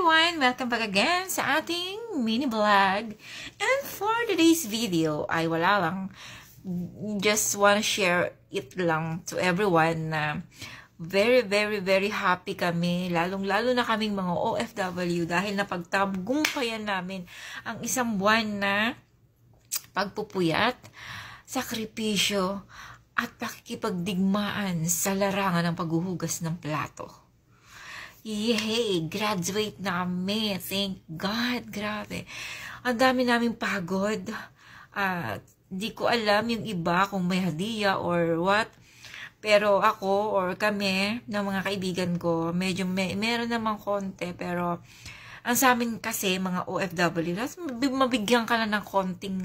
everyone! Welcome back again sa ating mini vlog. And for today's video, ay wala lang. Just wanna share it lang to everyone na very, very, very happy kami. Lalong-lalo na kaming mga OFW dahil napagtagumpayan namin ang isang buwan na pagpupuyat, sakripisyo, at pakikipagdigmaan sa larangan ng paghuhugas ng plato. Yay! Graduate namin! Thank God! Grabe! Ang dami namin pagod. At uh, di ko alam yung iba kung may hadiya or what. Pero ako or kami ng mga kaibigan ko, medyo may, meron naman konti. Pero ang sa amin kasi, mga OFW, mabigyan ka lang ng konting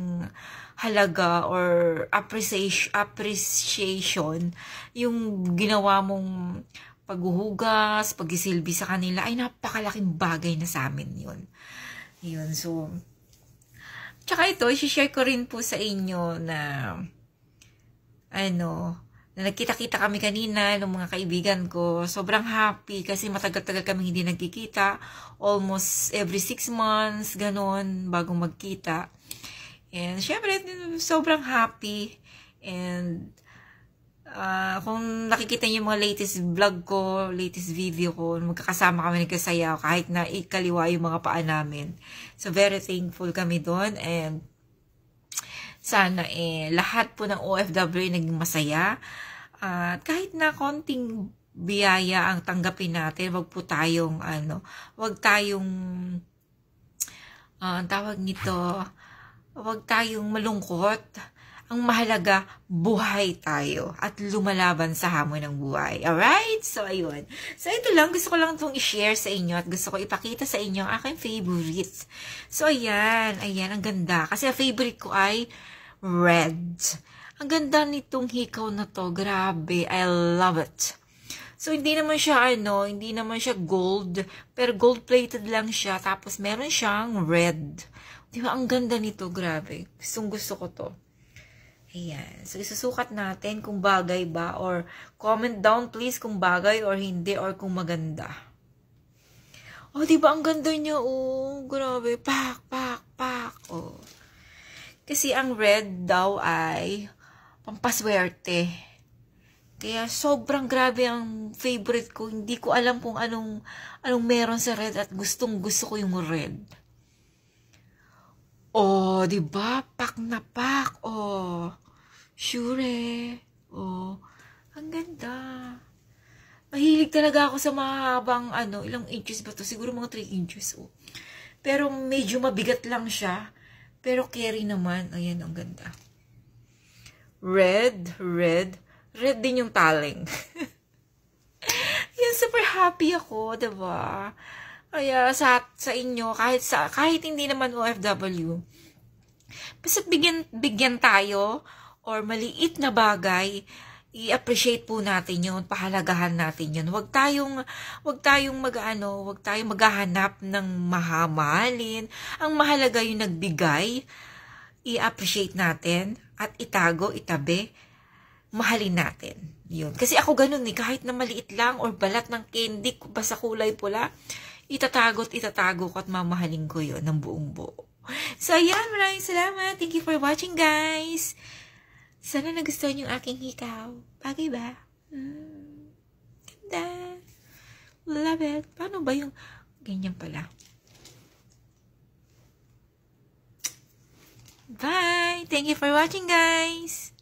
halaga or appreciation, appreciation yung ginawa mong paghuhugas, pagisilbi sa kanila, ay napakalaking bagay na sa amin yun. Yun, so, tsaka ito, isi-share ko rin po sa inyo na, ano, na nagkita-kita kami kanina ng mga kaibigan ko. Sobrang happy kasi matagal-tagal kami hindi nagkikita. Almost every six months, ganun, bago magkita. And syempre, sobrang happy. And Uh, kung nakikita niyo yung mga latest vlog ko, latest video ko, magkakasama kami nagkasayaw kahit na ikaliwa yung mga paa namin. So, very thankful kami doon and sana eh, lahat po ng OFW naging masaya. At uh, kahit na konting biyaya ang tanggapin natin, wag po tayong, ano, wag tayong, uh, ang tawag nito, wag tayong malungkot ang mahalaga, buhay tayo at lumalaban sa hamon ng buhay. Alright? So, ayun. So, ito lang. Gusto ko lang itong i-share sa inyo at gusto ko ipakita sa inyo ang aking favorites. So, ayan. Ayan, ang ganda. Kasi ang favorite ko ay red. Ang ganda nitong hikaw na to. Grabe. I love it. So, hindi naman siya, ano, hindi naman siya gold. Pero gold-plated lang siya. Tapos, meron siyang red. Di ba? Ang ganda nito. Grabe. Gustong gusto ko to. Ayan. So, isusukat natin kung bagay ba or comment down please kung bagay or hindi or kung maganda. Oh, di ba ang ganda niya? Oh, grabe. Pak, pak, pak. Oh. Kasi ang red daw ay pampaswerte. Kaya sobrang grabe ang favorite ko. Hindi ko alam kung anong, anong meron sa red at gustong gusto ko yung red. Oh, di ba? Pak na pak. Oh. Sure. Oh, ang ganda. Mahilig talaga ako sa mahabang ano, ilang inches ba to? Siguro mga 3 inches. Oh. Pero medyo mabigat lang siya. Pero carry naman. Ayan, ang ganda. Red, red. Red din yung taling. Yan, super happy ako, ba diba? Kaya sa, sa inyo, kahit, sa, kahit hindi naman OFW, basta bigyan, bigyan tayo or maliit na bagay, i-appreciate po natin yun, pahalagahan natin yun. Huwag tayong, huwag tayong mag-ano, huwag tayong maghahanap ng mahamalin. Ang mahalaga yung nagbigay, i-appreciate natin at itago, itabi, mahalin natin. Yun. Kasi ako ganun eh, kahit na maliit lang or balat ng candy, basta kulay pula, itatago at itatago ko at mamahalin ko yun ng buong buo. So, yan. Maraming salamat. Thank you for watching, guys. Sana nagustuhan yung aking hikaw. Bagay ba? Mm. Ganda. Love it. Paano ba yung... Ganyan pala. Bye! Thank you for watching, guys!